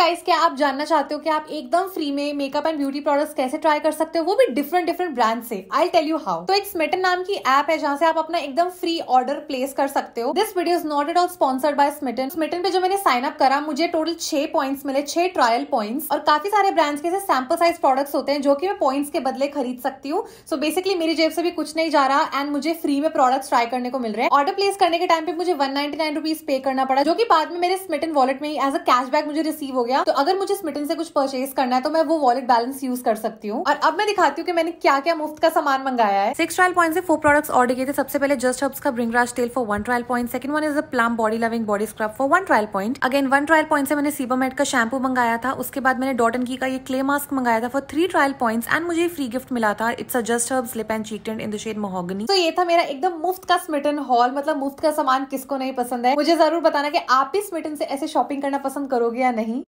guys क्या आप जानना चाहते हो कि आप एकदम फ्री में मेकअप एंड ब्यूटी प्रोडक्ट्स कैसे ट्राई कर सकते हो वो भी डिफरेंट डिफरेंट ब्रांड से आई टेल यू हाउ तो एक स्मिटन नाम की एप है जहाँ से आप अपना एकदम फ्री ऑर्डर प्लेस कर सकते हो this video is not at all sponsored by Smitten Smitten पे जो मैंने साइन अप करा मुझे टोटल छह पॉइंट्स मिले छह ट्रायल पॉइंट्स और काफी सारे ब्रांड्स के ऐसे सैम्पल साइज प्रोडक्ट्स होते हैं जो कि मैं पॉइंट्स के बदले खरीद सकती हूँ सो बेसिकली मेरी जेब से भी कुछ नहीं जा रहा एंड मुझे फ्री में प्रोडक्ट्स ट्राई करने को मिल रहे हैं ऑर्डर प्लेस करने के टाइम पे मुझे वन नाइनटी पे करना पड़ा जो कि बाद में मेरे स्मिटन वॉलेट में एज अ कैशबैक मुझे रिसीव हो गया गया तो अगर मुझे स्मिटन से कुछ परचेज करना है तो मैं वो वॉलेट बैलेंस यूज कर सकती हूँ और अब मैं दिखाती हूँ कि मैंने क्या क्या मुफ्त का सामान मंगाया है सिक्स ट्रायल पॉइंट से फोर प्रोडक्ट्स ऑर्डर किए थे सबसे पहले जस्ट हब्स का ब्रिंगराज तेल for one trial point second one is a Plum body loving body scrub for one trial point again one trial point से मैंने सीबामेट का शैम्पू मंगाया था उसके बाद मैंने डॉटन की का ये क्ले मास्क मंगाया था for three trial point and मुझे फ्री गिफ्ट मिला था it's a just Herbs lip and cheek tint in the shade mahogany तो ये था मेरा एकदम मुफ्त का स्मिटन हॉल मतलब मुफ्त का सामान किसको नहीं पसंद है मुझे जरूर बताना कि आप इस स्मिटन से ऐसे शॉपिंग करना पसंद करोगे या नहीं